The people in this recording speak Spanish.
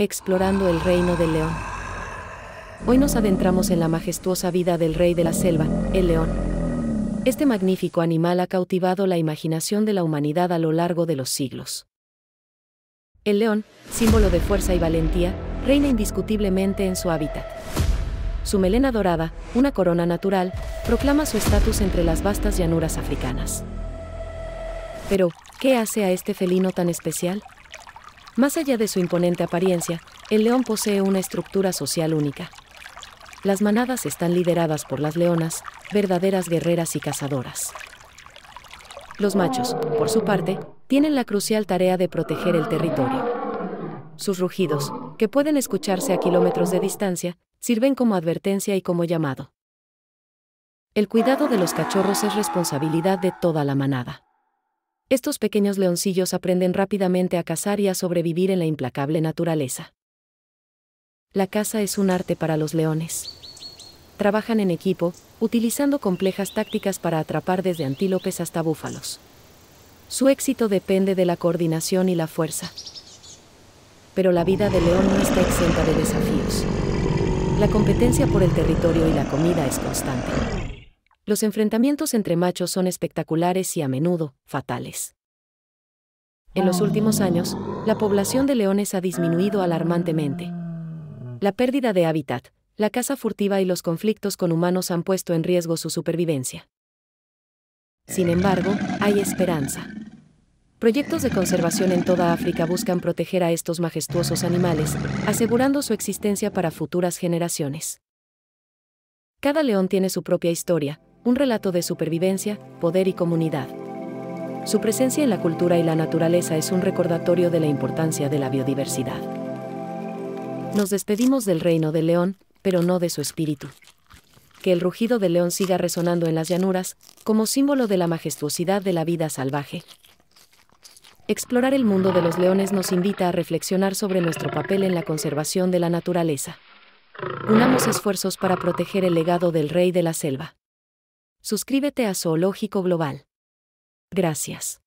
Explorando el Reino del León. Hoy nos adentramos en la majestuosa vida del rey de la selva, el león. Este magnífico animal ha cautivado la imaginación de la humanidad a lo largo de los siglos. El león, símbolo de fuerza y valentía, reina indiscutiblemente en su hábitat. Su melena dorada, una corona natural, proclama su estatus entre las vastas llanuras africanas. Pero, ¿qué hace a este felino tan especial? Más allá de su imponente apariencia, el león posee una estructura social única. Las manadas están lideradas por las leonas, verdaderas guerreras y cazadoras. Los machos, por su parte, tienen la crucial tarea de proteger el territorio. Sus rugidos, que pueden escucharse a kilómetros de distancia, sirven como advertencia y como llamado. El cuidado de los cachorros es responsabilidad de toda la manada estos pequeños leoncillos aprenden rápidamente a cazar y a sobrevivir en la implacable naturaleza. La caza es un arte para los leones. Trabajan en equipo, utilizando complejas tácticas para atrapar desde antílopes hasta búfalos. Su éxito depende de la coordinación y la fuerza. Pero la vida del león no está exenta de desafíos. La competencia por el territorio y la comida es constante. Los enfrentamientos entre machos son espectaculares y a menudo fatales. En los últimos años, la población de leones ha disminuido alarmantemente. La pérdida de hábitat, la caza furtiva y los conflictos con humanos han puesto en riesgo su supervivencia. Sin embargo, hay esperanza. Proyectos de conservación en toda África buscan proteger a estos majestuosos animales, asegurando su existencia para futuras generaciones. Cada león tiene su propia historia, un relato de supervivencia, poder y comunidad. Su presencia en la cultura y la naturaleza es un recordatorio de la importancia de la biodiversidad. Nos despedimos del reino del león, pero no de su espíritu. Que el rugido del león siga resonando en las llanuras, como símbolo de la majestuosidad de la vida salvaje. Explorar el mundo de los leones nos invita a reflexionar sobre nuestro papel en la conservación de la naturaleza. Unamos esfuerzos para proteger el legado del rey de la selva. Suscríbete a Zoológico Global. Gracias.